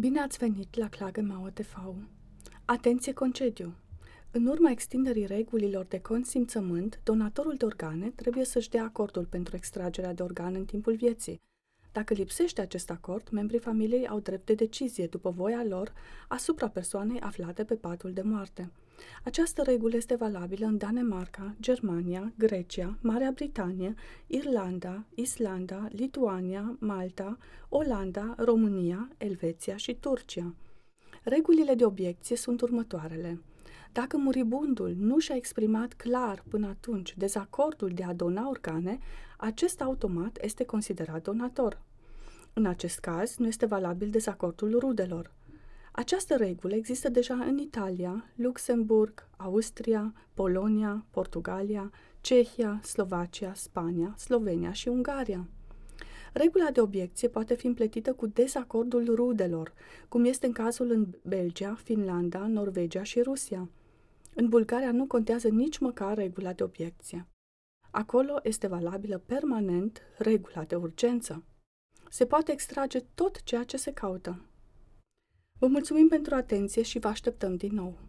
Bine ați venit la Mauă TV. Atenție concediu! În urma extinderii regulilor de consimțământ, donatorul de organe trebuie să-și dea acordul pentru extragerea de organe în timpul vieții, dacă lipsește acest acord, membrii familiei au drept de decizie, după voia lor, asupra persoanei aflate pe patul de moarte. Această regulă este valabilă în Danemarca, Germania, Grecia, Marea Britanie, Irlanda, Islanda, Lituania, Malta, Olanda, România, Elveția și Turcia. Regulile de obiecție sunt următoarele. Dacă muribundul nu și-a exprimat clar până atunci dezacordul de a dona organe, acesta automat este considerat donator. În acest caz, nu este valabil dezacordul rudelor. Această regulă există deja în Italia, Luxemburg, Austria, Polonia, Portugalia, Cehia, Slovacia, Spania, Slovenia și Ungaria. Regula de obiecție poate fi împletită cu dezacordul rudelor, cum este în cazul în Belgia, Finlanda, Norvegia și Rusia. În Bulgaria nu contează nici măcar regula de obiecție. Acolo este valabilă permanent regula de urgență se poate extrage tot ceea ce se caută. Vă mulțumim pentru atenție și vă așteptăm din nou!